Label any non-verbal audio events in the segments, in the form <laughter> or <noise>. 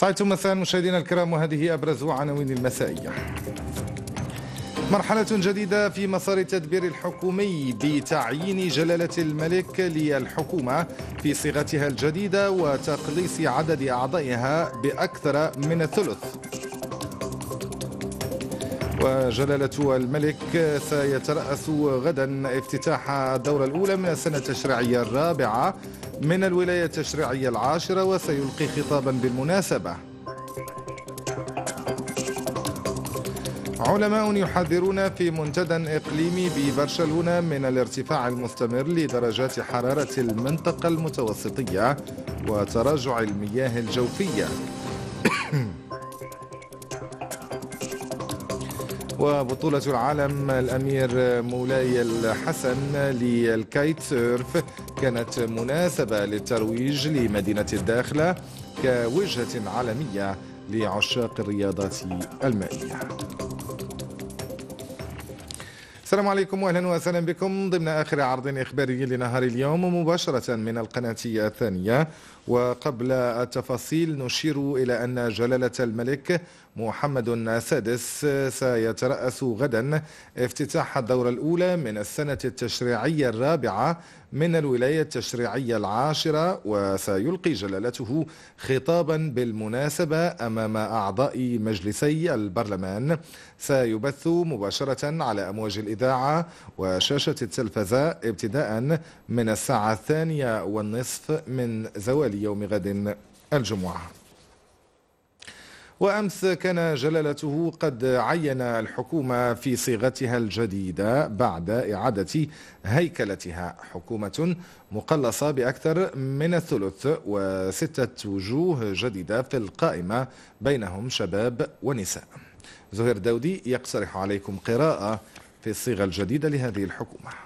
ساعتم مساء مشاهدينا الكرام وهذه أبرز عناوين المسائية مرحلة جديدة في مسار التدبير الحكومي بتعيين جلالة الملك للحكومة في صيغتها الجديدة وتقليص عدد أعضائها بأكثر من الثلث وجلالة الملك سيترأس غدا افتتاح الدورة الأولى من السنة التشريعية الرابعة من الولاية التشريعية العاشرة وسيلقي خطابا بالمناسبة علماء يحذرون في منتدى إقليمي ببرشلونة من الارتفاع المستمر لدرجات حرارة المنطقة المتوسطية وتراجع المياه الجوفية <coughs> وبطولة العالم الأمير مولاي الحسن للكايت سيرف كانت مناسبة للترويج لمدينة الداخلة كوجهة عالمية لعشاق الرياضات المائية السلام عليكم واهلا وسهلا بكم ضمن اخر عرض اخباري لنهار اليوم مباشره من القناه الثانيه وقبل التفاصيل نشير الى ان جلاله الملك محمد السادس سيترأس غدا افتتاح الدورة الأولى من السنة التشريعية الرابعة من الولاية التشريعية العاشرة وسيلقي جلالته خطابا بالمناسبة أمام أعضاء مجلسي البرلمان سيبث مباشرة على أمواج الإذاعة وشاشة التلفزة ابتداء من الساعة الثانية والنصف من زوال يوم غد الجمعة وأمس كان جلالته قد عين الحكومة في صيغتها الجديدة بعد إعادة هيكلتها حكومة مقلصة بأكثر من الثلث وستة وجوه جديدة في القائمة بينهم شباب ونساء زهير داودي يقترح عليكم قراءة في الصيغة الجديدة لهذه الحكومة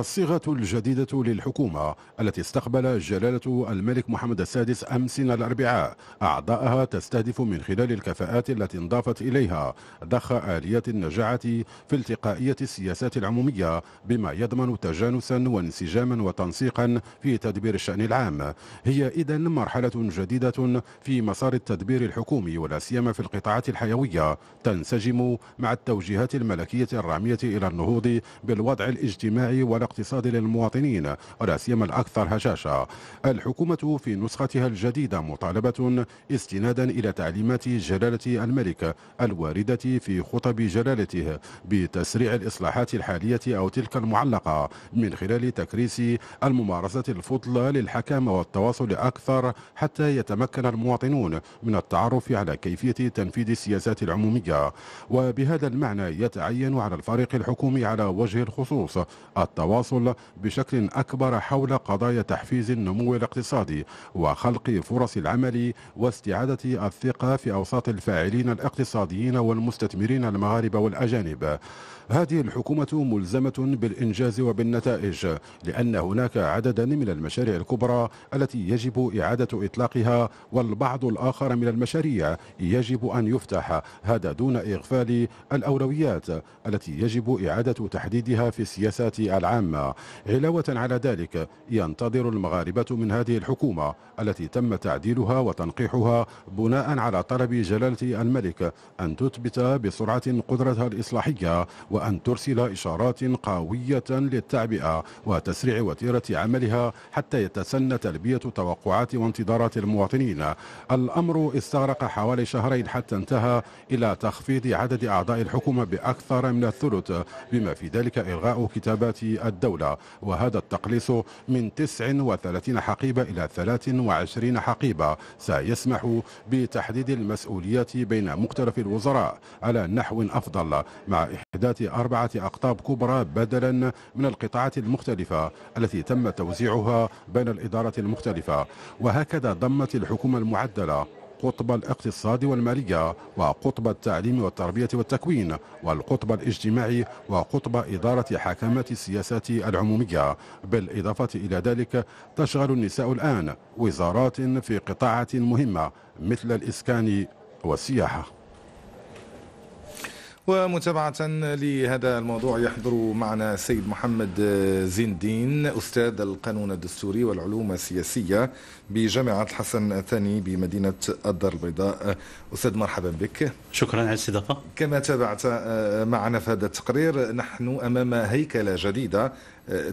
الصيغة الجديدة للحكومة التي استقبل جلالة الملك محمد السادس أمس الأربعاء أعضاءها تستهدف من خلال الكفاءات التي انضافت إليها ضخ آليات النجاعة في التقائية السياسات العمومية بما يضمن تجانسا وانسجاما وتنسيقا في تدبير الشأن العام هي إذا مرحلة جديدة في مسار التدبير الحكومي ولا سيما في القطاعات الحيوية تنسجم مع التوجيهات الملكية الرامية إلى النهوض بالوضع الاجتماعي ولا الاقتصاد للمواطنين ولا سيما الأكثر هشاشة الحكومة في نسختها الجديدة مطالبة استنادا إلى تعليمات جلالة الملك الواردة في خطب جلالته بتسريع الإصلاحات الحالية أو تلك المعلقة من خلال تكريس الممارسة الفضلى للحكام والتواصل أكثر حتى يتمكن المواطنون من التعرف على كيفية تنفيذ السياسات العمومية وبهذا المعنى يتعين على الفريق الحكومي على وجه الخصوص التواصل التواصل بشكل أكبر حول قضايا تحفيز النمو الاقتصادي وخلق فرص العمل واستعادة الثقة في أوساط الفاعلين الاقتصاديين والمستثمرين المغاربة والأجانب هذه الحكومة ملزمة بالإنجاز وبالنتائج لأن هناك عددا من المشاريع الكبرى التي يجب إعادة إطلاقها والبعض الآخر من المشاريع يجب أن يفتح هذا دون إغفال الأولويات التي يجب إعادة تحديدها في السياسات العامة علاوة على ذلك ينتظر المغاربة من هذه الحكومة التي تم تعديلها وتنقيحها بناء على طلب جلالة الملك أن تثبت بسرعة قدرتها الإصلاحية وأن ترسل إشارات قوية للتعبئة وتسريع وتيرة عملها حتى يتسنى تلبية توقعات وانتظارات المواطنين الأمر استغرق حوالي شهرين حتى انتهى إلى تخفيض عدد أعضاء الحكومة بأكثر من الثلث بما في ذلك إلغاء كتابات الدولة وهذا التقليص من 39 حقيبة إلى 23 حقيبة سيسمح بتحديد المسؤوليات بين مختلف الوزراء على نحو أفضل مع إحداث أربعة أقطاب كبرى بدلا من القطاعات المختلفة التي تم توزيعها بين الإدارة المختلفة وهكذا ضمت الحكومة المعدلة قطب الاقتصاد والمالية وقطب التعليم والتربية والتكوين والقطب الاجتماعي وقطب إدارة حاكمات السياسات العمومية بالإضافة إلى ذلك تشغل النساء الآن وزارات في قطاعات مهمة مثل الإسكان والسياحة ومتابعة لهذا الموضوع يحضر معنا السيد محمد زين الدين أستاذ القانون الدستوري والعلوم السياسية بجامعة الحسن الثاني بمدينة الدار البيضاء أستاذ مرحبا بك شكرا على الاستضافة كما تابعت معنا في هذا التقرير نحن أمام هيكلة جديدة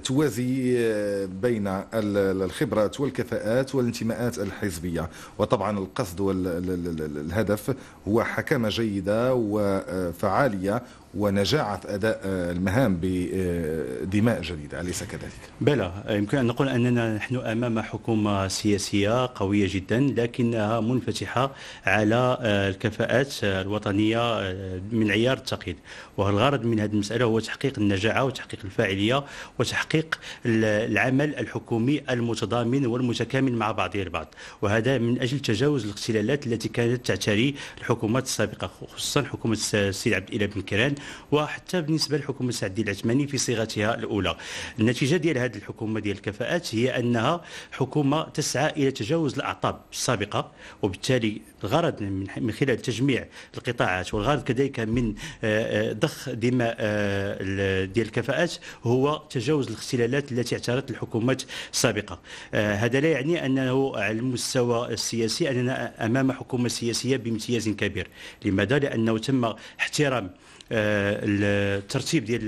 توازي آه، بين الخبرات والكفاءات والانتماءات الحزبية وطبعا القصد والهدف هو حكمة جيدة وفعالية ونجاعة أداء آه، المهام بدماء جديدة أليس كذلك؟ بلى يمكن أن نقول أننا نحن أمام حكومة سياسية قوية جدا لكنها منفتحة على آه، الكفاءات آه، الوطنية من عيار التقييد والغرض من هذه المسألة هو تحقيق النجاعة وتحقيق الفاعلية وتحقيق العمل الحكومي المتضامن والمتكامل مع بعضه البعض وهذا من أجل تجاوز الاختلالات التي كانت تعتري الحكومات السابقة خصوصا حكومة السيد عبد الإله بن كيران وحتى بالنسبه للحكومه السعديه العثماني في صيغتها الاولى النتيجه ديال هذه الحكومه ديال الكفاءات هي انها حكومه تسعى الى تجاوز الاعطاب السابقه وبالتالي الغرض من خلال تجميع القطاعات والغرض كذلك من آه، آه، ضخ دماء آه، ديال الكفاءات هو تجاوز الاختلالات التي اعترت الحكومات السابقه هذا لا يعني انه على المستوى السياسي اننا امام حكومه سياسيه بامتياز كبير لماذا لانه تم احترام آه، الترتيب ديال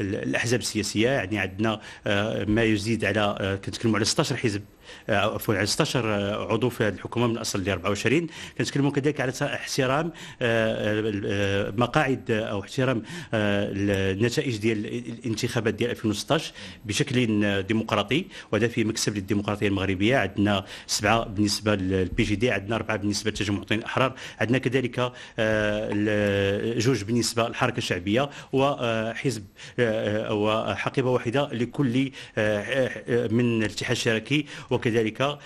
الاحزاب السياسيه يعني عندنا آه، ما يزيد على آه، كنتكلموا على 16 حزب آه، عفوا 16 آه، عضو في هذه الحكومه من اصل 24 كنتكلموا كذلك على احترام آه، مقاعد او احترام النتائج ديال الانتخابات ديال 2016 بشكل ديمقراطي وهذا في مكسب للديمقراطيه المغربيه عندنا سبعه بالنسبه للبي جي دي عندنا اربعه بالنسبه للتجمع الوطني الاحرار عندنا كذلك جوج بالنسبه للحركه الشعبيه وحزب وحقيبه واحده لكل من الاتحاد الشراكي وكذلك آه،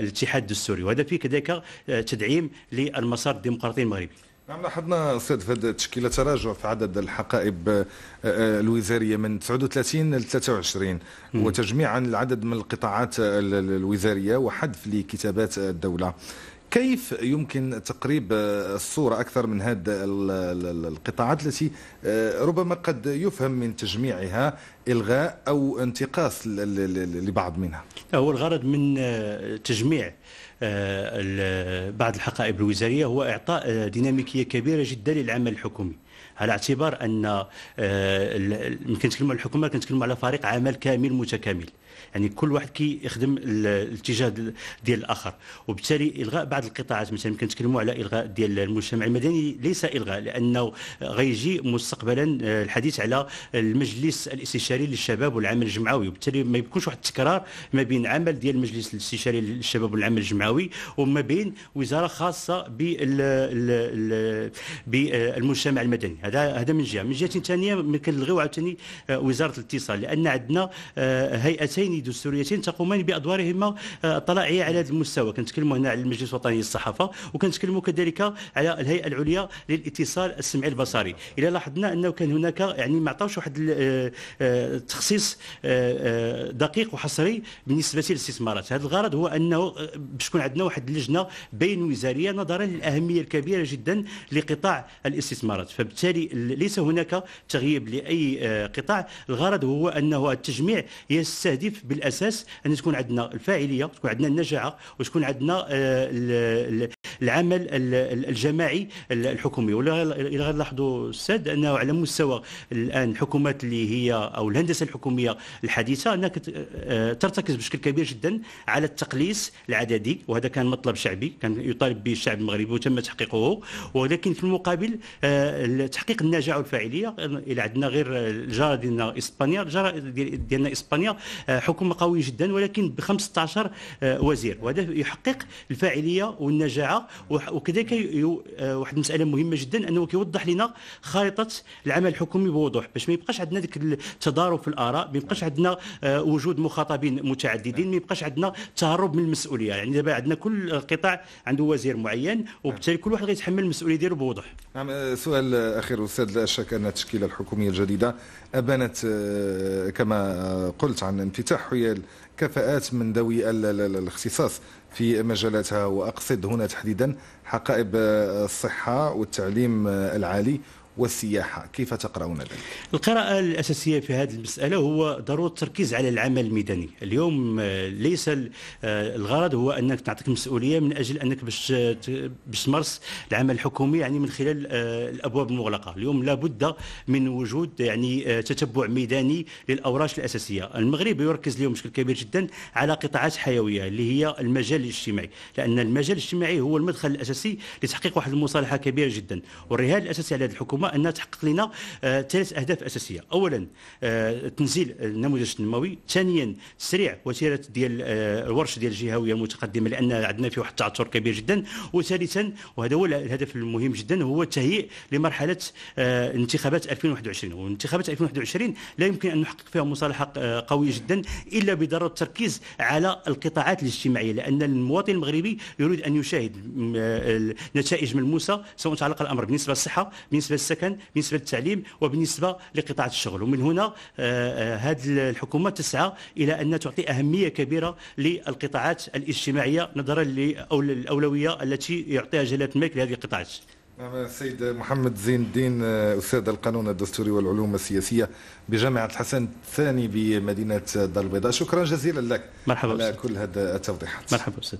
الاتحاد السوري وهذا فيه كذلك آه، تدعيم للمسار الديمقراطي المغربي نعم لاحظنا استاذ في هذه التشكيله تراجع في عدد الحقائب آه، الوزاريه من 39 ل 23 وتجميعا العدد من القطاعات الوزاريه وحذف لكتابات الدوله كيف يمكن تقريب الصورة أكثر من هذه القطاعات التي آه، ربما قد يفهم من تجميعها إلغاء أو انتقاص لبعض منها هو الغرض من آه، تجميع آه، بعض الحقائب الوزارية هو إعطاء ديناميكية كبيرة جدا للعمل الحكومي على اعتبار ان كنتكلموا على الحكومه كنتكلموا على فريق عمل كامل متكامل يعني كل واحد كيخدم الاتجاه ديال الاخر وبالتالي الغاء بعض القطاعات مثلا كنتكلموا على الغاء ديال المجتمع المدني ليس الغاء لانه غيجي مستقبلا آه، الحديث على المجلس الاستشاري للشباب والعمل الجمعوي وبالتالي ما يكونش واحد التكرار ما بين عمل ديال المجلس الاستشاري للشباب والعمل الجمعوي وما بين وزاره خاصه بالمجتمع آه، المدني هذا هذا من جهه من جهه ثانيه كنلغيو عاوتاني آه، وزاره الاتصال لان عندنا هيئتين الدستوريتين تقومان بادوارهما الطلاعيه آه، على هذا المستوى كنتكلموا هنا على المجلس الوطني للصحافه وكنتكلموا كذلك على الهيئه العليا للاتصال السمعي البصري الى لاحظنا انه كان هناك يعني ما عطاوش واحد التخصيص آه، آه، دقيق وحصري بالنسبه للاستثمارات هذا الغرض هو انه باش تكون عندنا واحد اللجنه بين وزاريه نظرا للاهميه الكبيره جدا لقطاع الاستثمارات فبالتالي ليس هناك تغييب لاي قطاع الغرض هو انه التجميع يستهدف بالاساس ان تكون عندنا الفاعليه تكون عندنا النجاعه وتكون عندنا آه، العمل الجماعي الحكومي ولا الى لاحظوا الساد انه على مستوى الان الحكومات اللي هي او الهندسه الحكوميه الحديثه انها آه، ترتكز بشكل كبير جدا على التقليص العددي وهذا كان مطلب شعبي كان يطالب به الشعب المغربي وتم تحقيقه ولكن في المقابل آه، تحقيق النجاعه والفاعليه الى عندنا غير الجاره ديالنا اسبانيا الجاره ديالنا اسبانيا حكومه قويه جدا ولكن ب 15 آه، وزير وهذا يحقق الفاعليه والنجاعه وكذلك آه، واحد المساله مهمه جدا انه كيوضح لنا خارطه العمل الحكومي بوضوح باش ما يبقاش عندنا ذاك التضارب في الاراء ما يبقاش عندنا آه، وجود مخاطبين متعددين ما يبقاش عندنا تهرب من المسؤوليه يعني دابا عندنا كل قطاع عنده وزير معين وبالتالي كل واحد غيتحمل المسؤوليه ديالو بوضوح نعم سؤال اخير استاذ لا شك ان التشكيله الحكوميه الجديده أبانت آه، كما قلت عن انفتاح حيال كفاءات من ذوي الاختصاص في مجالاتها وأقصد هنا تحديدا حقائب آه، الصحة والتعليم آه، العالي والسياحة كيف تقرأون ذلك؟ القراءة الأساسية في هذه المسألة هو ضرورة التركيز على العمل الميداني اليوم آه، ليس آه، الغرض هو أنك تعطيك مسؤولية من أجل أنك باش آه، باش تمارس العمل الحكومي يعني من خلال الأبواب المغلقة اليوم لابد من وجود يعني تتبع ميداني للأوراش الأساسية المغرب يركز اليوم بشكل كبير جدا على قطاعات حيوية اللي هي المجال الاجتماعي لأن المجال الاجتماعي هو المدخل الأساسي لتحقيق واحد المصالحة كبيرة جدا والرهان الأساسي على هذه الحكومة انها تحقق لنا آه، ثلاث اهداف اساسيه اولا آه، تنزيل النموذج التنموي ثانيا تسريع وتيره ديال الورش آه، ديال الجهويه المتقدمه لان عندنا في واحد التعثر كبير جدا وثالثا وهذا هو الهدف المهم جدا هو التهيئ لمرحله انتخابات 2021 وانتخابات 2021 لا يمكن ان نحقق فيها مصالحه قويه جدا الا بضروره التركيز على القطاعات الاجتماعيه لان المواطن المغربي يريد ان يشاهد نتائج ملموسه سواء تعلق الامر بالنسبه للصحه بالنسبه للسكن السكن بالنسبه للتعليم وبالنسبه لقطاع الشغل ومن هنا آه، آه، هذه الحكومه تسعى الى ان تعطي اهميه كبيره للقطاعات الاجتماعيه نظرا للاولويه التي يعطيها جلاله الملك لهذه القطاعات السيد نعم، محمد زين الدين آه، استاذ القانون الدستوري والعلوم السياسيه بجامعه الحسن الثاني بمدينه الدار البيضاء شكرا جزيلا لك مرحبا على كل هذا التوضيحات مرحبا استاذ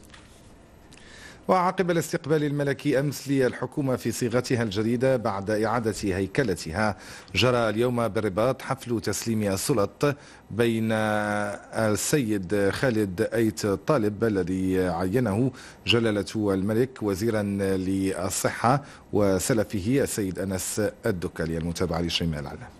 وعقب الاستقبال الملكي أمس للحكومة في صيغتها الجديدة بعد إعادة هيكلتها جرى اليوم بالرباط حفل تسليم السلط بين السيد خالد أيت طالب الذي عينه جلالة الملك وزيرا للصحة وسلفه السيد أنس الدكالي المتابعة لشيماء العالم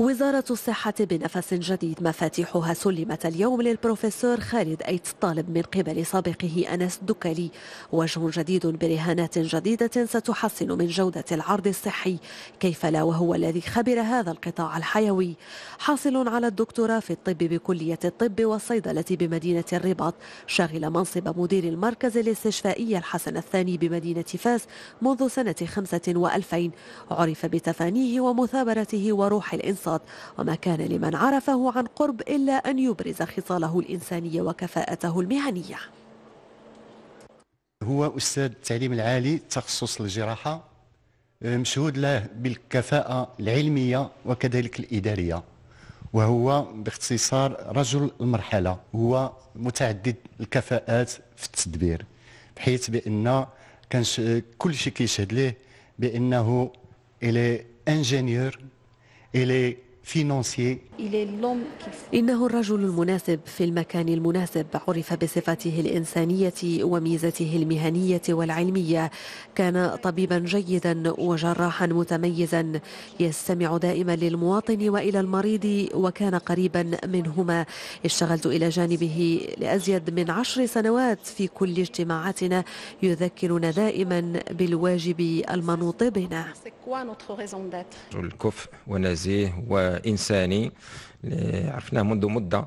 وزارة الصحة بنفس جديد مفاتيحها سلمت اليوم للبروفيسور خالد أيت طالب من قبل سابقه أنس الدكالي وجه جديد برهانات جديدة ستحسن من جودة العرض الصحي كيف لا وهو الذي خبر هذا القطاع الحيوي حاصل على الدكتوراه في الطب بكلية الطب والصيدلة بمدينة الرباط شغل منصب مدير المركز الاستشفائي الحسن الثاني بمدينة فاس منذ سنة خمسة وألفين عرف بتفانيه ومثابرته وروح الإنسان الأوسط وما كان لمن عرفه عن قرب إلا أن يبرز خصاله الإنسانية وكفاءته المهنية هو أستاذ التعليم العالي تخصص الجراحة مشهود له بالكفاءة العلمية وكذلك الإدارية وهو باختصار رجل المرحلة هو متعدد الكفاءات في التدبير بحيث بأن كل شيء كيشهد ليه بأنه إلي انجينيور et est إنه الرجل المناسب في المكان المناسب عرف بصفته الإنسانية وميزته المهنية والعلمية كان طبيبا جيدا وجراحا متميزا يستمع دائما للمواطن وإلى المريض وكان قريبا منهما اشتغلت إلى جانبه لأزيد من عشر سنوات في كل اجتماعاتنا يذكرنا دائما بالواجب المنوط بنا الكفء ونزيه و انساني عرفناه منذ مده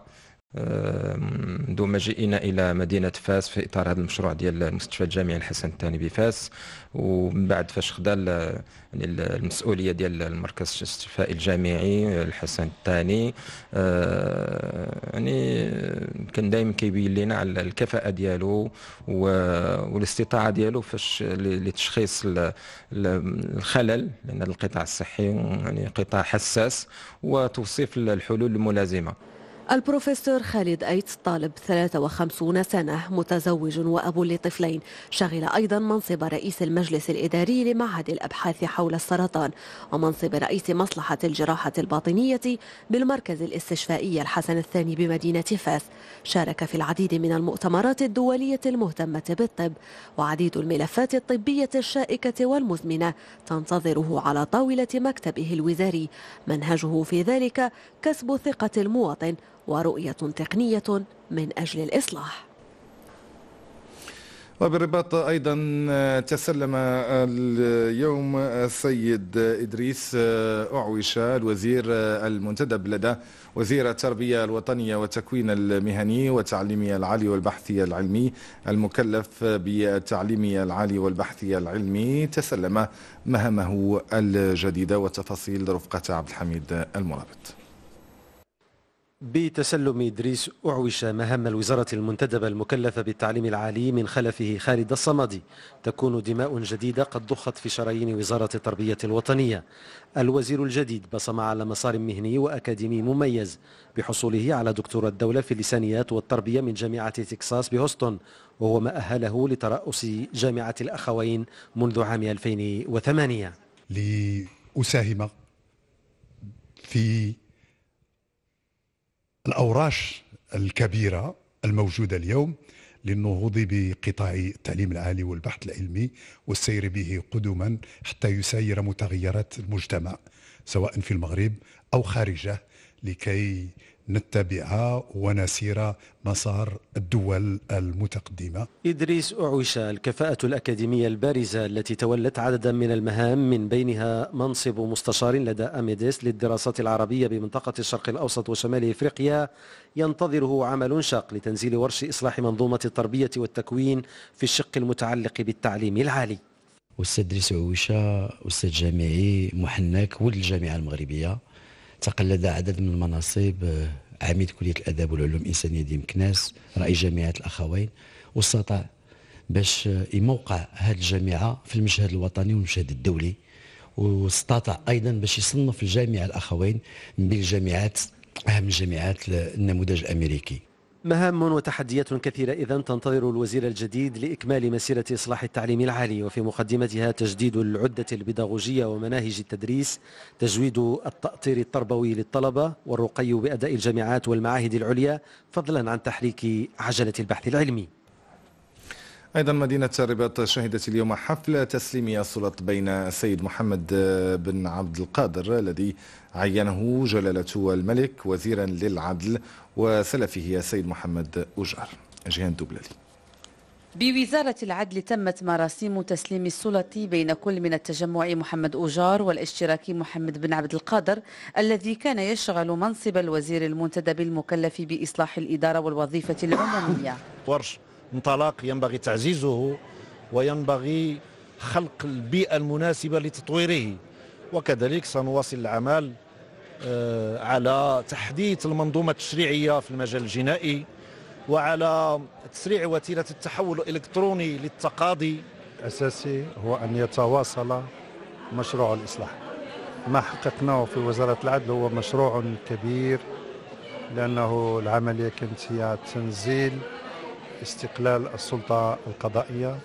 منذ مجيئنا الى مدينه فاس في اطار هذا المشروع ديال المستشفى الجامعي الحسن الثاني بفاس ومن بعد فاش خدا يعني المسؤوليه ديال المركز الاستشفائي الجامعي الحسن الثاني آه، يعني كان دائما كيبين لنا على الكفاءه ديالو والاستطاعه ديالو فاش لتشخيص الخلل لان القطاع الصحي يعني قطاع حساس وتوصيف الحلول الملازمه البروفيسور خالد ايتس طالب 53 سنة متزوج وأب لطفلين شغل أيضا منصب رئيس المجلس الإداري لمعهد الأبحاث حول السرطان ومنصب رئيس مصلحة الجراحة الباطنية بالمركز الاستشفائي الحسن الثاني بمدينة فاس شارك في العديد من المؤتمرات الدولية المهتمة بالطب وعديد الملفات الطبية الشائكة والمزمنة تنتظره على طاولة مكتبه الوزاري منهجه في ذلك كسب ثقة المواطن ورؤية تقنية من أجل الإصلاح وبالرباط ايضا آه، تسلم آه، اليوم السيد آه، ادريس اعوشه الوزير المنتدب لدى وزير التربيه الوطنيه والتكوين المهني والتعليمي العالي والبحثي العلمي المكلف بالتعليمي العالي والبحثي العلمي تسلم مهمه الجديده وتفاصيل رفقه عبد الحميد المرابط بتسلم إدريس أعوش مهام الوزارة المنتدبة المكلفة بالتعليم العالي من خلفه خالد الصمدي تكون دماء جديدة قد ضخت في شرايين وزارة التربية الوطنية الوزير الجديد بصم على مسار مهني وأكاديمي مميز بحصوله على دكتوراه الدولة في اللسانيات والتربية من جامعة تكساس بهوستن وهو ما أهله لترأس جامعة الأخوين منذ عام 2008 لأساهم في الأوراش الكبيرة الموجودة اليوم للنهوض بقطاع التعليم العالي والبحث العلمي والسير به قدما حتى يساير متغيرات المجتمع سواء في المغرب أو خارجه لكي نتبعها ونسير مسار الدول المتقدمة إدريس أعوشة الكفاءة الأكاديمية البارزة التي تولت عددا من المهام من بينها منصب مستشار لدى أميديس للدراسات العربية بمنطقة الشرق الأوسط وشمال إفريقيا ينتظره عمل شاق لتنزيل ورش إصلاح منظومة التربية والتكوين في الشق المتعلق بالتعليم العالي أستاذ إدريس أعوشا أستاذ جامعي محنك ولد الجامعة المغربية تقلد عدد من المناصب آه، عميد كلية الآداب والعلوم الإنسانية ديم كناس رئيس جامعة الأخوين واستطاع باش يموقع هذه الجامعة في المشهد الوطني والمشهد الدولي واستطاع أيضا باش يصنف الجامعة الأخوين من بين الجامعات أهم الجامعات النموذج الأمريكي مهام وتحديات كثيرة إذا تنتظر الوزير الجديد لإكمال مسيرة إصلاح التعليم العالي وفي مقدمتها تجديد العدة البيداغوجية ومناهج التدريس تجويد التأطير التربوي للطلبة والرقي بأداء الجامعات والمعاهد العليا فضلا عن تحريك عجلة البحث العلمي أيضا مدينة الرباط شهدت اليوم حفل تسليم السلطة بين السيد محمد بن عبد القادر الذي عينه جلالة الملك وزيرا للعدل وسلفه السيد محمد أجار جهان دوبلالي بوزارة العدل تمت مراسيم تسليم السلطة بين كل من التجمع محمد أوجار والاشتراكي محمد بن عبد القادر الذي كان يشغل منصب الوزير المنتدب المكلف بإصلاح الإدارة والوظيفة العمومية ورش انطلاق ينبغي تعزيزه وينبغي خلق البيئة المناسبة لتطويره وكذلك سنواصل العمل آه، على تحديث المنظومة التشريعية في المجال الجنائي وعلى تسريع وتيرة التحول الإلكتروني للتقاضي أساسي هو أن يتواصل مشروع الإصلاح ما حققناه في وزارة العدل هو مشروع كبير لأنه العملية كانت هي تنزيل استقلال السلطة القضائية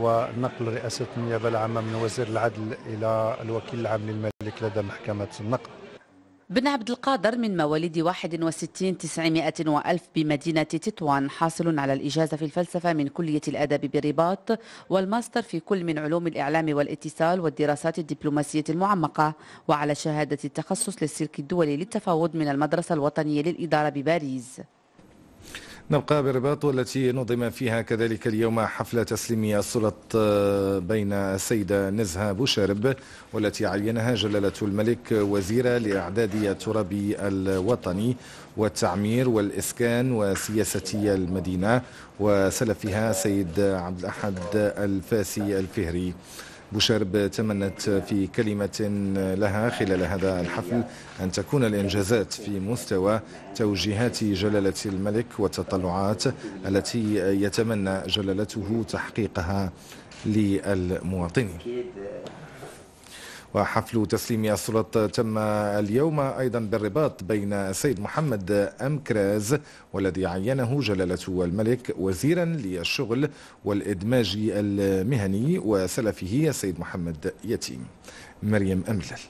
ونقل رئاسة النيابة العامة من وزير العدل إلى الوكيل العام للملك لدى محكمة النقد بن عبد القادر من مواليد 61 900 وألف بمدينة تطوان حاصل على الإجازة في الفلسفة من كلية الأدب برباط والماستر في كل من علوم الإعلام والاتصال والدراسات الدبلوماسية المعمقة وعلى شهادة التخصص للسلك الدولي للتفاوض من المدرسة الوطنية للإدارة بباريس نبقى برباط والتي نظم فيها كذلك اليوم حفلة تسليم السلط آه، بين السيدة نزهة بوشرب والتي عينها جلالة الملك وزيرة لإعداد التراب الوطني والتعمير والإسكان وسياسة المدينة وسلفها سيد عبد الأحد الفاسي الفهري بوشارب تمنت في كلمة لها خلال هذا الحفل أن تكون الإنجازات في مستوى توجيهات جلالة الملك والتطلعات التي يتمنى جلالته تحقيقها للمواطنين وحفل تسليم السلطة تم اليوم أيضا بالرباط بين السيد محمد أمكراز والذي عينه جلالة الملك وزيرا للشغل والإدماج المهني وسلفه السيد محمد يتيم مريم أملل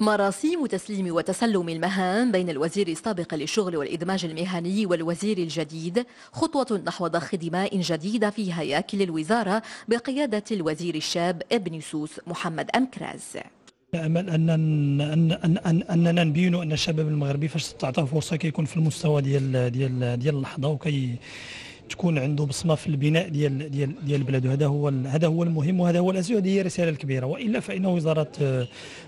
مراسيم تسليم وتسلم المهام بين الوزير السابق للشغل والإدماج المهني والوزير الجديد خطوة نحو ضخ دماء جديدة في هياكل الوزارة بقيادة الوزير الشاب ابن سوس محمد أمكراز نامل ان ان ان اننا نبينوا ان, أن الشباب المغربي فاش تعطاه فرصه كيكون في المستوى ديال ديال ديال اللحظه وكي تكون عنده بصمه في البناء ديال ديال ديال بلاده هذا هو هذا هو المهم وهذا هو الاساس هذه هي الرساله الكبيره والا فان وزاره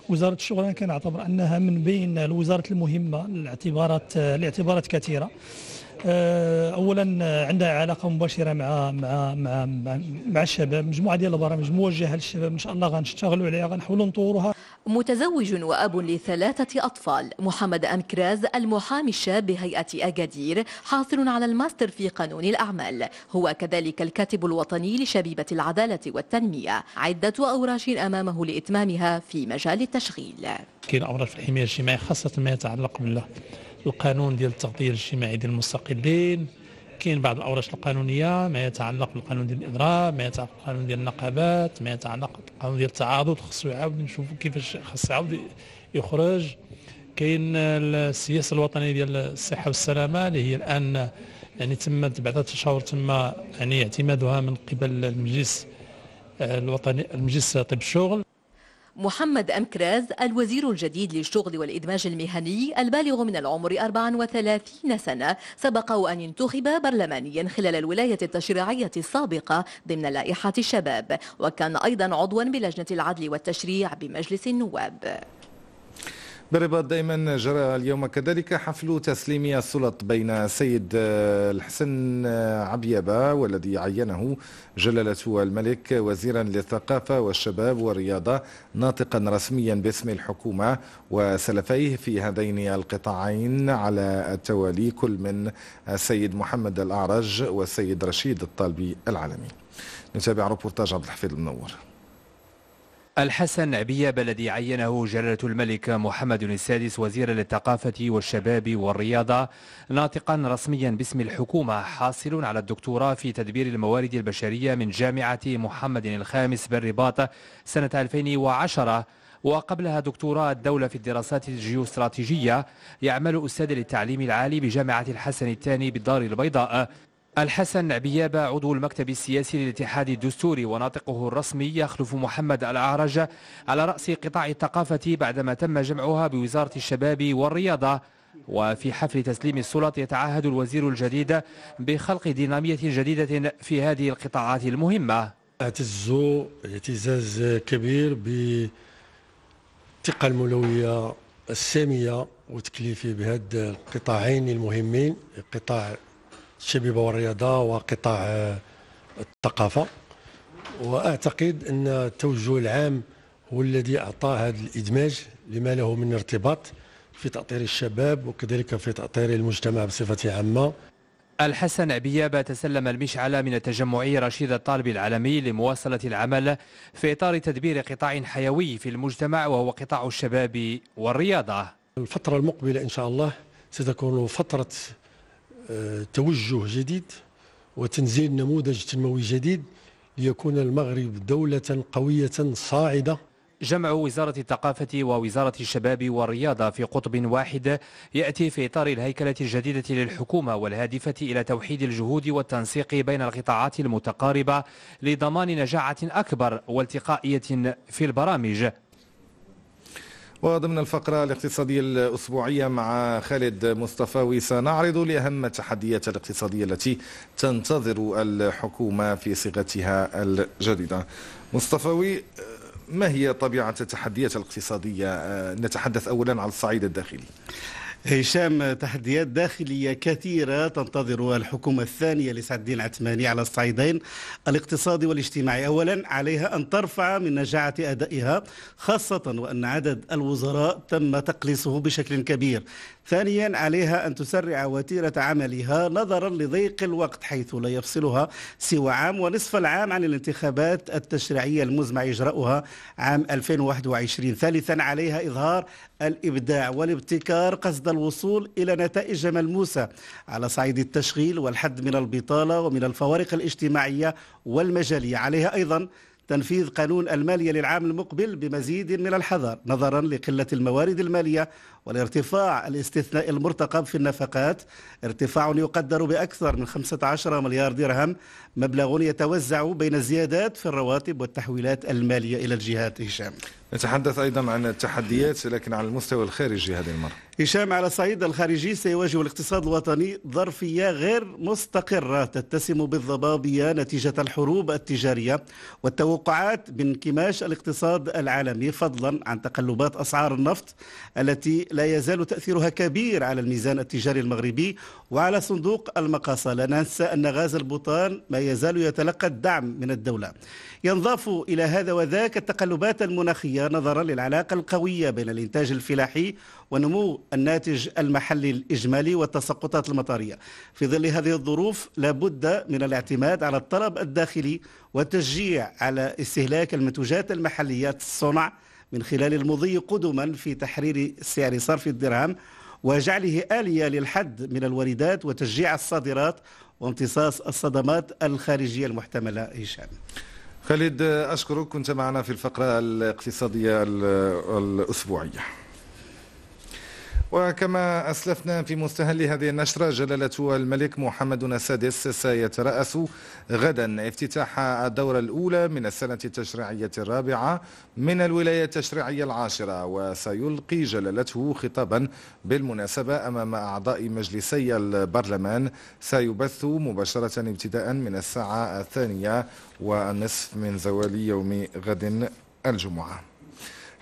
وزاره الشغل انا كنعتبر انها من بين الوزارات المهمه الاعتبارات الاعتبارات كثيره آه، اولا عندها علاقه مباشره مع مع مع مع, مع الشباب مجموعه ديال البرامج موجهه للشباب ان شاء الله غنشتغلوا عليها غنحاولوا نطوروها متزوج وأب لثلاثة أطفال محمد أمكراز المحامي الشاب بهيئة أجادير حاصل على الماستر في قانون الأعمال هو كذلك الكاتب الوطني لشبيبة العدالة والتنمية عدة أوراش أمامه لإتمامها في مجال التشغيل كاين أوراش في الحماية الاجتماعية خاصة ما يتعلق بالقانون ديال التغطية الاجتماعية ديال المستقلين كاين بعض الاوراش القانونيه ما يتعلق بالقانون ديال الاضراب ما يتعلق بالقانون ديال النقابات ما يتعلق بالقانون ديال التعاضد خصو يعاود نشوفوا كيفاش خص يعاود يخرج كاين السياسه الوطنيه ديال الصحه والسلامه اللي هي الان يعني تم بعد تشاور تم يعني اعتمادها من قبل المجلس الوطني المجلس طب الشغل محمد أمكراز الوزير الجديد للشغل والإدماج المهني البالغ من العمر 34 سنة سبق أن انتخب برلمانيا خلال الولاية التشريعية السابقة ضمن لائحة الشباب وكان أيضا عضوا بلجنة العدل والتشريع بمجلس النواب برباط دائما جرى اليوم كذلك حفل تسليم السلط بين السيد آه، الحسن آه، عبيبة والذي عينه جلالة الملك وزيرا للثقافة والشباب والرياضة ناطقا رسميا باسم الحكومة وسلفيه في هذين القطاعين على التوالي كل من السيد محمد الأعرج والسيد رشيد الطالبي العالمي نتابع روبورتاج عبد الحفيظ المنور الحسن عبيه الذي عينه جلالة الملك محمد السادس وزيرا للثقافة والشباب والرياضة ناطقا رسميا باسم الحكومة حاصل على الدكتوراه في تدبير الموارد البشرية من جامعة محمد الخامس بالرباط سنة 2010 وقبلها دكتوراه الدولة في الدراسات الجيوستراتيجية يعمل أستاذ للتعليم العالي بجامعة الحسن الثاني بالدار البيضاء الحسن عبيابة عضو المكتب السياسي للاتحاد الدستوري وناطقه الرسمي يخلف محمد الأعرج على رأس قطاع الثقافة بعدما تم جمعها بوزارة الشباب والرياضة وفي حفل تسليم السلطة يتعهد الوزير الجديد بخلق دينامية جديدة في هذه القطاعات المهمة اعتز اعتزاز كبير بالثقة الملوية السامية وتكليفي بهذا القطاعين المهمين قطاع الشبيبه والرياضه وقطاع آه، الثقافه واعتقد ان التوجه العام هو الذي اعطى هذا الادماج لما له من ارتباط في تاطير الشباب وكذلك في تاطير المجتمع بصفه عامه الحسن عبيابة تسلم المشعل من التجمع رشيد الطالب العالمي لمواصلة العمل في إطار تدبير قطاع حيوي في المجتمع وهو قطاع الشباب والرياضة الفترة المقبلة إن شاء الله ستكون فترة آه، توجه جديد وتنزيل نموذج تنموي جديد ليكون المغرب دولة قوية صاعدة جمع وزارة الثقافة ووزارة الشباب والرياضة في قطب واحد يأتي في إطار الهيكلة الجديدة للحكومة والهادفة إلى توحيد الجهود والتنسيق بين القطاعات المتقاربة لضمان نجاعة أكبر والتقائية في البرامج وضمن الفقرة الاقتصادية الأسبوعية مع خالد مصطفاوي سنعرض لأهم التحديات الاقتصادية التي تنتظر الحكومة في صيغتها الجديدة مصطفاوي ما هي طبيعة التحديات الاقتصادية نتحدث أولا على الصعيد الداخلي هشام تحديات داخلية كثيرة تنتظرها الحكومة الثانية لسعد الدين عثماني على الصعيدين الاقتصادي والاجتماعي أولا عليها أن ترفع من نجاعة أدائها خاصة وأن عدد الوزراء تم تقليصه بشكل كبير ثانيا عليها أن تسرع وتيرة عملها نظرا لضيق الوقت حيث لا يفصلها سوى عام ونصف العام عن الانتخابات التشريعية المزمع إجراؤها عام 2021 ثالثا عليها إظهار الإبداع والابتكار قصد الوصول إلى نتائج ملموسة على صعيد التشغيل والحد من البطالة ومن الفوارق الاجتماعية والمجالية عليها أيضا تنفيذ قانون المالية للعام المقبل بمزيد من الحذر نظرا لقلة الموارد المالية والارتفاع الاستثنائي المرتقب في النفقات ارتفاع يقدر بأكثر من 15 مليار درهم مبلغ يتوزع بين الزيادات في الرواتب والتحويلات المالية إلى الجهات هشام نتحدث أيضا عن التحديات لكن على المستوى الخارجي هذه المرة هشام على الصعيد الخارجي سيواجه الاقتصاد الوطني ظرفية غير مستقرة تتسم بالضبابية نتيجة الحروب التجارية والتوقعات بانكماش الاقتصاد العالمي فضلا عن تقلبات أسعار النفط التي لا يزال تأثيرها كبير على الميزان التجاري المغربي وعلى صندوق المقاصة لا ننسى أن غاز البوطان ما يزال يتلقى الدعم من الدولة ينضاف إلى هذا وذاك التقلبات المناخية نظرا للعلاقة القوية بين الإنتاج الفلاحي ونمو الناتج المحلي الإجمالي والتساقطات المطارية في ظل هذه الظروف لابد من الاعتماد على الطلب الداخلي والتشجيع على استهلاك المنتوجات المحلية الصنع من خلال المضي قدما في تحرير سعر صرف الدرهم وجعله آلية للحد من الواردات وتشجيع الصادرات وامتصاص الصدمات الخارجية المحتملة هشام خالد أشكرك كنت معنا في الفقرة الاقتصادية الأسبوعية وكما أسلفنا في مستهل هذه النشرة جلالة الملك محمد السادس سيترأس غدا افتتاح الدورة الأولى من السنة التشريعية الرابعة من الولاية التشريعية العاشرة وسيلقي جلالته خطابا بالمناسبة أمام أعضاء مجلسي البرلمان سيبث مباشرة ابتداء من الساعة الثانية والنصف من زوال يوم غد الجمعة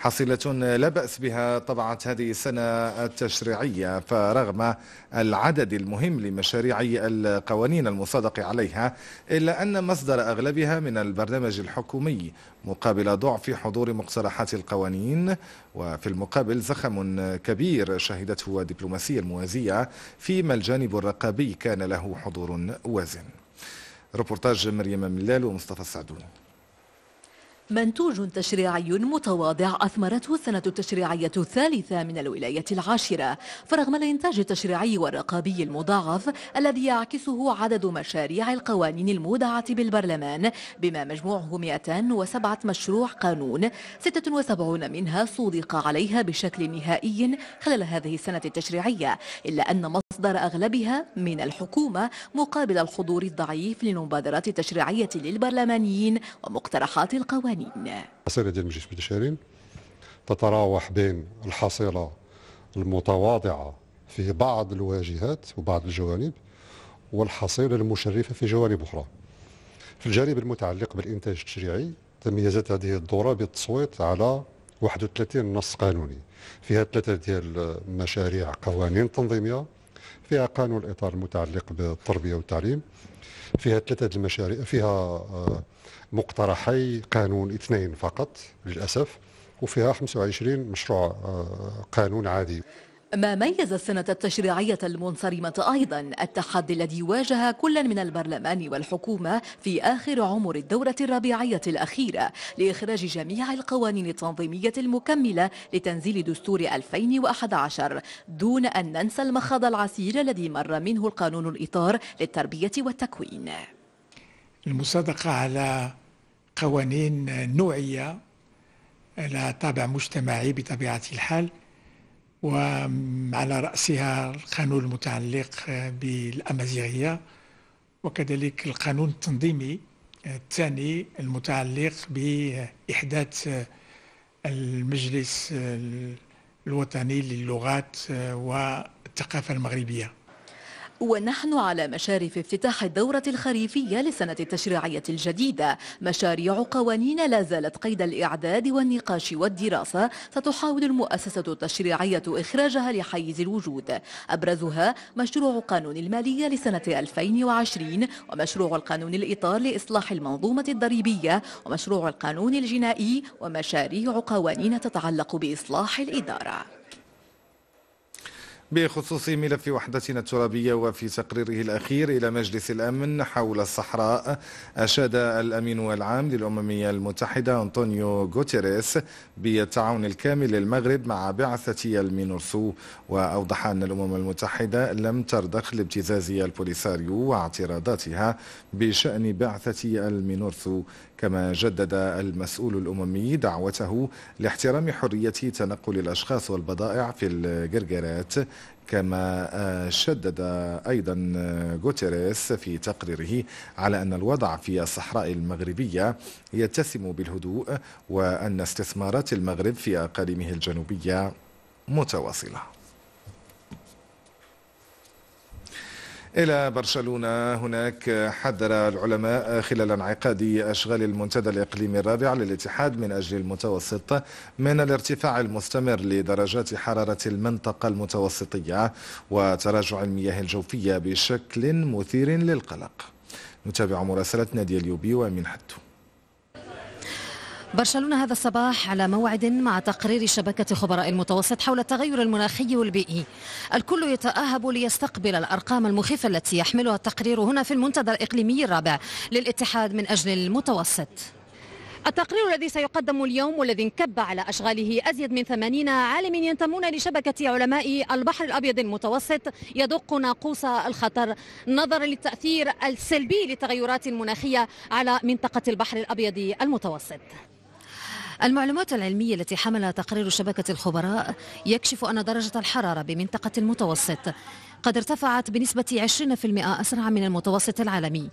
حصيلة لا بأس بها طبعت هذه السنة التشريعية فرغم العدد المهم لمشاريع القوانين المصادق عليها إلا أن مصدر أغلبها من البرنامج الحكومي مقابل ضعف حضور مقترحات القوانين وفي المقابل زخم كبير شهدته الدبلوماسية الموازية فيما الجانب الرقابي كان له حضور وازن روبورتاج مريم ملال ومصطفى السعدون منتوج تشريعي متواضع أثمرته السنة التشريعية الثالثة من الولاية العاشرة فرغم الإنتاج التشريعي والرقابي المضاعف الذي يعكسه عدد مشاريع القوانين المودعة بالبرلمان بما مجموعه 207 مشروع قانون 76 منها صودق عليها بشكل نهائي خلال هذه السنة التشريعية إلا أن مصدر أغلبها من الحكومة مقابل الحضور الضعيف للمبادرات التشريعية للبرلمانيين ومقترحات القوانين حصيلة ديال مجلس المستشارين تتراوح بين الحصيلة المتواضعة في بعض الواجهات وبعض الجوانب والحصيلة المشرفة في جوانب أخرى في الجانب المتعلق بالإنتاج التشريعي تميزت هذه الدورة بالتصويت على 31 نص قانوني فيها ثلاثة ديال مشاريع قوانين تنظيمية فيها قانون الاطار المتعلق بالتربيه والتعليم فيها ثلاثه المشاريع فيها آه، مقترحي قانون اثنين فقط للاسف وفيها 25 مشروع آه، قانون عادي ما ميز السنة التشريعية المنصرمة أيضا التحدي الذي واجه كل من البرلمان والحكومة في آخر عمر الدورة الربيعية الأخيرة لإخراج جميع القوانين التنظيمية المكملة لتنزيل دستور 2011 دون أن ننسى المخاض العسير الذي مر منه القانون الإطار للتربية والتكوين المصادقة على قوانين نوعية لها طابع مجتمعي بطبيعة الحال وعلى رأسها القانون المتعلق بالأمازيغية وكذلك القانون التنظيمي الثاني المتعلق بإحداث المجلس الوطني للغات والثقافة المغربية ونحن على مشارف افتتاح الدورة الخريفية للسنة التشريعية الجديدة مشاريع قوانين لا زالت قيد الإعداد والنقاش والدراسة ستحاول المؤسسة التشريعية إخراجها لحيز الوجود أبرزها مشروع قانون المالية لسنة 2020 ومشروع القانون الإطار لإصلاح المنظومة الضريبية ومشروع القانون الجنائي ومشاريع قوانين تتعلق بإصلاح الإدارة بخصوص ملف وحدتنا الترابية وفي تقريره الأخير إلى مجلس الأمن حول الصحراء أشاد الأمين العام للأمم المتحدة أنطونيو غوتيريس بالتعاون الكامل للمغرب مع بعثة المينورسو وأوضح أن الأمم المتحدة لم ترضخ لابتزاز البوليساريو واعتراضاتها بشأن بعثة المينورسو كما جدد المسؤول الأممي دعوته لاحترام حرية تنقل الأشخاص والبضائع في الجرجرات كما آه، شدد أيضا آه، غوتيريس في تقريره على أن الوضع في الصحراء المغربية يتسم بالهدوء وأن استثمارات المغرب في أقاليمه الجنوبية متواصله إلى برشلونة هناك حذر العلماء خلال انعقاد أشغال المنتدى الإقليمي الرابع للاتحاد من أجل المتوسط من الارتفاع المستمر لدرجات حرارة المنطقة المتوسطية وتراجع المياه الجوفية بشكل مثير للقلق نتابع مراسلة نادي اليوبي ومن حدو برشلونة هذا الصباح على موعد مع تقرير شبكة خبراء المتوسط حول التغير المناخي والبيئي الكل يتأهب ليستقبل الأرقام المخيفة التي يحملها التقرير هنا في المنتدى الإقليمي الرابع للاتحاد من أجل المتوسط التقرير الذي سيقدم اليوم والذي انكب على أشغاله أزيد من 80 عالم ينتمون لشبكة علماء البحر الأبيض المتوسط يدق ناقوس الخطر نظرا للتأثير السلبي للتغيرات المناخية على منطقة البحر الأبيض المتوسط المعلومات العلمية التي حملها تقرير شبكة الخبراء يكشف أن درجة الحرارة بمنطقة المتوسط قد ارتفعت بنسبة 20% أسرع من المتوسط العالمي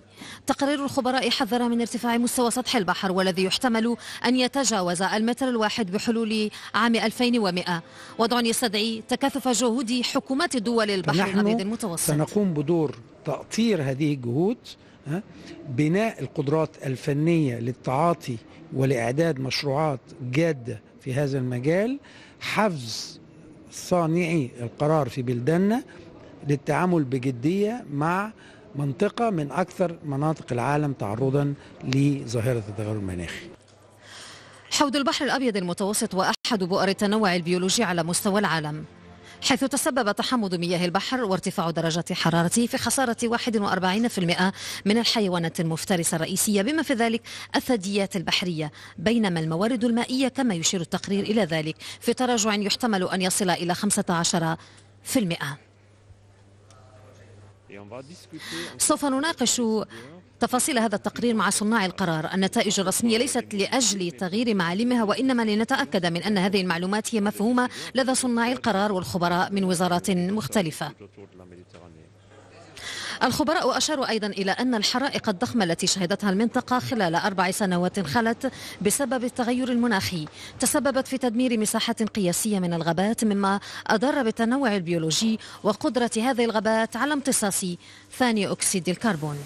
تقرير الخبراء حذر من ارتفاع مستوى سطح البحر والذي يحتمل أن يتجاوز المتر الواحد بحلول عام 2100 وضع يستدعي تكثف جهود حكومات دول البحر الأبيض المتوسط سنقوم بدور تأطير هذه الجهود بناء القدرات الفنية للتعاطي ولإعداد مشروعات جادة في هذا المجال حفز صانعي القرار في بلداننا للتعامل بجدية مع منطقة من أكثر مناطق العالم تعرضا لظاهرة التغير المناخي حوض البحر الأبيض المتوسط وأحد بؤر التنوع البيولوجي على مستوى العالم حيث تسبب تحمض مياه البحر وارتفاع درجة حرارته في خسارة 41% من الحيوانات المفترسة الرئيسية بما في ذلك الثدييات البحرية بينما الموارد المائية كما يشير التقرير إلى ذلك في تراجع يحتمل أن يصل إلى 15% سوف نناقش تفاصيل هذا التقرير مع صناع القرار النتائج الرسمية ليست لأجل تغيير معالمها وإنما لنتأكد من أن هذه المعلومات هي مفهومة لدى صناع القرار والخبراء من وزارات مختلفة الخبراء أشاروا أيضا إلى أن الحرائق الضخمة التي شهدتها المنطقة خلال أربع سنوات خلت بسبب التغير المناخي تسببت في تدمير مساحات قياسية من الغابات مما أضر بالتنوع البيولوجي وقدرة هذه الغابات على امتصاص ثاني أكسيد الكربون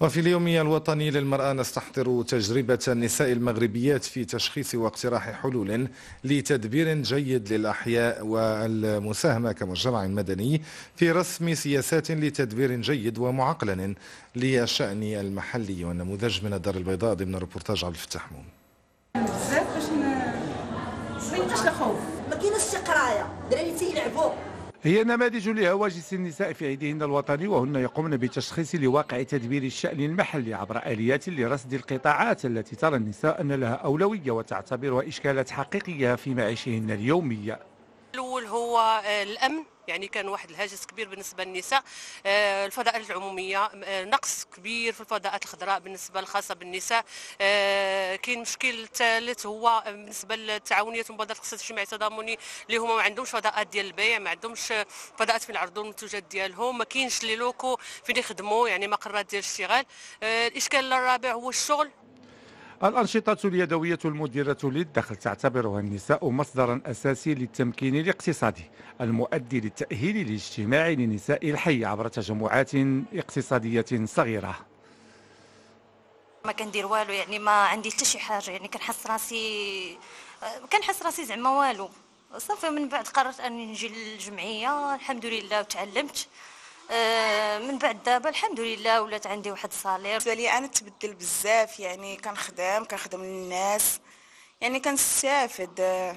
وفي اليوم الوطني للمرأة نستحضر تجربة النساء المغربيات في تشخيص واقتراح حلول لتدبير جيد للأحياء والمساهمة كمجتمع مدني في رسم سياسات لتدبير جيد ومعقلن للشأن المحلي والنموذج من الدار البيضاء ضمن ريبورتاج عبد الفتاح موم. بزاف باش ما يبقاش الخوف ما كاينش استقرايه دراري تيلعبوا هي نماذج لهواجس النساء في عيدهن الوطني وهن يقومن بتشخيص لواقع تدبير الشأن المحلي عبر آليات لرصد القطاعات التي ترى النساء أن لها أولوية وتعتبرها إشكالات حقيقية في معيشهن اليومية الأول هو الأمن يعني كان واحد الهاجس كبير بالنسبه للنساء آه، الفضاءات العموميه آه، نقص كبير في الفضاءات الخضراء بالنسبه الخاصه بالنساء آه، كاين مشكل ثالث هو بالنسبه للتعاونيات ومبادره الاقتصاد الاجتماعي التضامني اللي هما ما عندهمش فضاءات ديال البيع ما عندهمش فضاءات فين يعرضوا المنتوجات ديالهم ما كاينش لي لوكو فين يخدموا يعني مقرات ديال الاشتغال الاشكال الرابع هو الشغل الأنشطة اليدوية المديرة للدخل تعتبرها النساء مصدرا أساسي للتمكين الاقتصادي المؤدي للتأهيل الاجتماعي لنساء الحي عبر تجمعات اقتصادية صغيرة ما كندير والو يعني ما عندي حتى شي حاجه يعني كنحس راسي كنحس راسي زعما والو صافي من بعد قررت اني نجي للجمعيه الحمد لله وتعلمت آه، من بعد دابا الحمد لله ولات عندي واحد الصالير بالنسبه لي انا تبدل بزاف يعني كنخدم كنخدم للناس يعني كنستافد آه،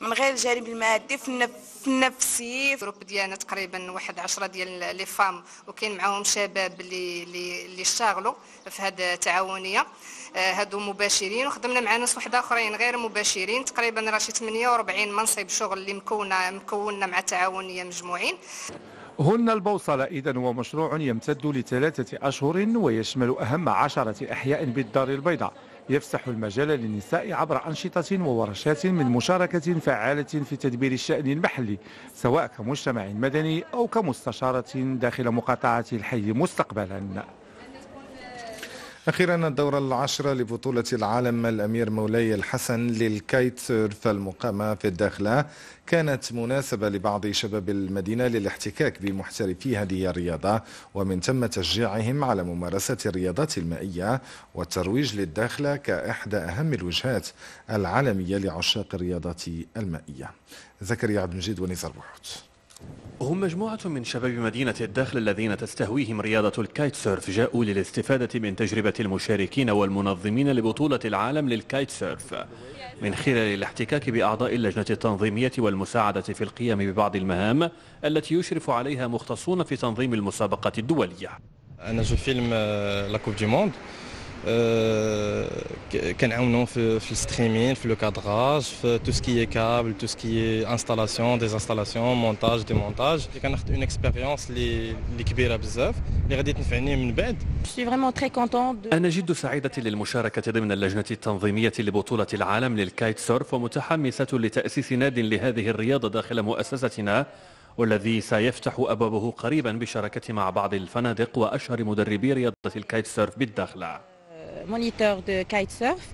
من غير الجانب المادي في النفسي الجروب ديالنا تقريبا واحد عشرة ديال لي فام وكاين معاهم شباب اللي اللي اشتغلوا في هاد التعاونيه آه، هادو مباشرين وخدمنا مع ناس واحد اخرين غير مباشرين تقريبا راه شي 48 منصب شغل اللي مكونه مكوننا مع التعاونيه مجموعين هن البوصلة إذا هو مشروع يمتد لثلاثة أشهر ويشمل أهم عشرة أحياء بالدار البيضاء يفسح المجال للنساء عبر أنشطة وورشات من مشاركة فعالة في تدبير الشأن المحلي سواء كمجتمع مدني أو كمستشارة داخل مقاطعة الحي مستقبلاً أخيرا الدورة العشرة لبطولة العالم الأمير مولاي الحسن للكايت سيرف المقامة في الداخلة كانت مناسبة لبعض شباب المدينة للاحتكاك بمحترفي هذه الرياضة ومن ثم تشجيعهم على ممارسة الرياضات المائية والترويج للداخلة كإحدى أهم الوجهات العالمية لعشاق الرياضات المائية زكريا عبد المجيد ونزار بوحوت هم مجموعة من شباب مدينة الداخل الذين تستهويهم رياضة الكايت سيرف جاءوا للاستفادة من تجربة المشاركين والمنظمين لبطولة العالم للكايت سيرف من خلال الاحتكاك بأعضاء اللجنة التنظيمية والمساعدة في القيام ببعض المهام التي يشرف عليها مختصون في تنظيم المسابقة الدولية أنا جو فيلم آه، لا كوب دي موند كنعاونهم في في الستريمين في لو كادراج في تو سكي كابل تو سكي انستالاسيون دي انستالاسيون مونتاج دي مونتاج كناخذ اون اكسبيريونس اللي لي كبيره بزاف اللي غادي تنفعني من بعد انا جد سعيده للمشاركه ضمن اللجنه التنظيميه لبطوله العالم للكايت سورف ومتحمسه لتاسيس ناد لهذه الرياضه داخل مؤسستنا والذي سيفتح أبوابه قريبا بشراكة مع بعض الفنادق وأشهر مدربي رياضة الكايت سيرف بالداخل مونيتور دو كايت سيرف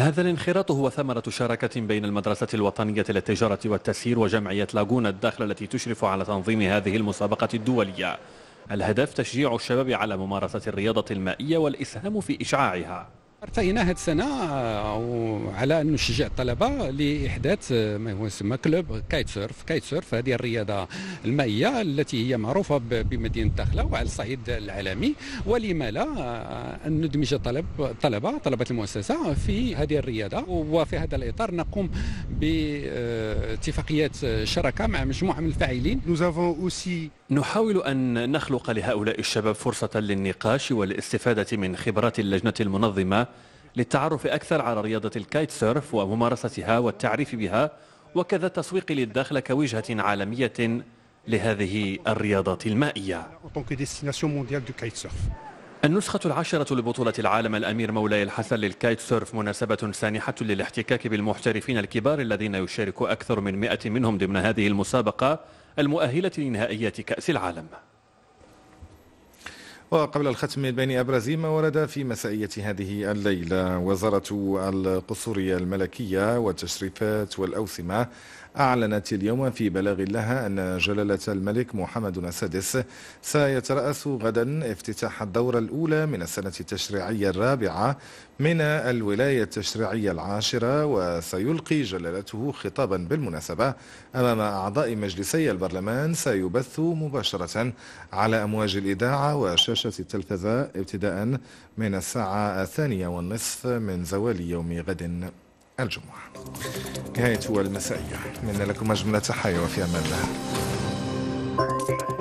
هذا الانخراط هو ثمرة شراكة بين المدرسة الوطنية للتجارة والتسيير وجمعية لاغونا الداخل التي تشرف على تنظيم هذه المسابقة الدولية الهدف تشجيع الشباب على ممارسة الرياضة المائية والإسهام في إشعاعها ارتئينا هذه السنه آه، على ان نشجع الطلبه لاحداث آه، ما هو يسمى كلوب كايت سيرف كايت سيرف هذه الرياضه المائيه التي هي معروفه بمدينه داخله وعلى الصعيد العالمي ولما لا آه، ان ندمج الطلب الطلبه طلبه المؤسسه في هذه الرياضه وفي هذا الاطار نقوم باتفاقيات شراكه مع مجموعه من الفاعلين Nous avons aussi نحاول أن نخلق لهؤلاء الشباب فرصة للنقاش والاستفادة من خبرات اللجنة المنظمة للتعرف أكثر على رياضة الكايت سيرف وممارستها والتعريف بها وكذا التسويق للدخل كوجهة عالمية لهذه الرياضات المائية النسخة العاشرة لبطولة العالم الأمير مولاي الحسن للكايت سيرف مناسبة سانحة للاحتكاك بالمحترفين الكبار الذين يشارك أكثر من مئة منهم ضمن هذه المسابقة المؤهلة لنهائيات كأس العالم وقبل الختم بين أبرز ما ورد في مسائية هذه الليلة وزارة القصور الملكية والتشريفات والأوسمة أعلنت اليوم في بلاغ لها أن جلالة الملك محمد السادس سيترأس غدا افتتاح الدورة الأولى من السنة التشريعية الرابعة من الولاية التشريعية العاشرة وسيلقي جلالته خطابا بالمناسبة أمام أعضاء مجلسي البرلمان سيبث مباشرة على أمواج الإذاعة وشاشة التلفزة ابتداء من الساعة الثانية والنصف من زوال يوم غد الجمعة نهاية المسائية من لكم مجملة حياة وفي أمان الله